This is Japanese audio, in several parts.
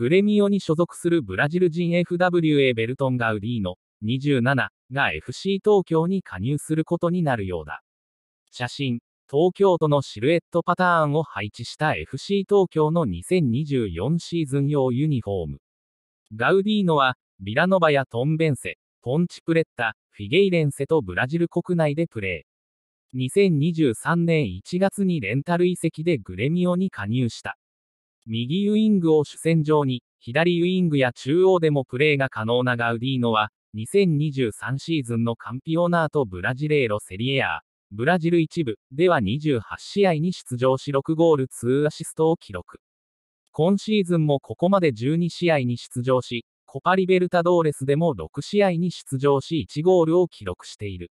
グレミオに所属するブラジル人 FWA ベルトン・ガウディーノ27が FC 東京に加入することになるようだ。写真、東京都のシルエットパターンを配置した FC 東京の2024シーズン用ユニフォーム。ガウディーノは、ビラノバやトンベンセ、ポンチプレッタ、フィゲイレンセとブラジル国内でプレー。2023年1月にレンタル移籍でグレミオに加入した。右ウイングを主戦場に、左ウイングや中央でもプレーが可能なガウディーノは、2023シーズンのカンピオナートブラジレーロセリエア、ブラジル1部では28試合に出場し6ゴール2アシストを記録。今シーズンもここまで12試合に出場し、コパリベルタドーレスでも6試合に出場し1ゴールを記録している。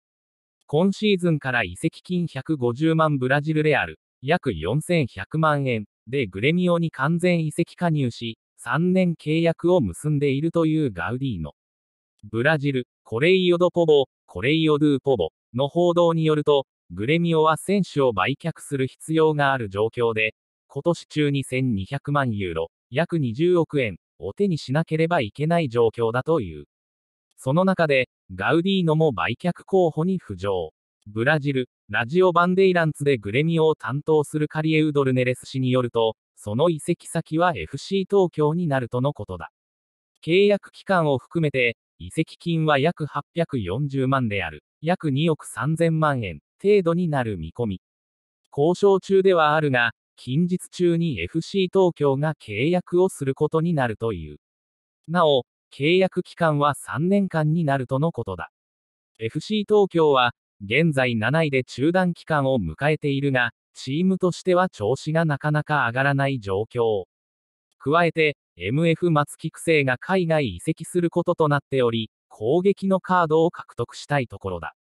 今シーズンから移籍金150万ブラジルレアル、約4100万円、でグレミオに完全移籍加入し、3年契約を結んでいるというガウディーノ。ブラジル、コレイオドポボ、コレイオドゥポボの報道によると、グレミオは選手を売却する必要がある状況で、今年中に1200万ユーロ、約20億円を手にしなければいけない状況だという。その中で、ガウディーノも売却候補に浮上。ブラジル、ラジオ・バンデイランツでグレミオを担当するカリエウドルネレス氏によると、その移籍先は FC 東京になるとのことだ。契約期間を含めて、移籍金は約840万である、約2億3000万円程度になる見込み。交渉中ではあるが、近日中に FC 東京が契約をすることになるという。なお、契約期間は3年間になるとのことだ。FC 東京は、現在7位で中断期間を迎えているが、チームとしては調子がなかなか上がらない状況。加えて、MF 松木生が海外移籍することとなっており、攻撃のカードを獲得したいところだ。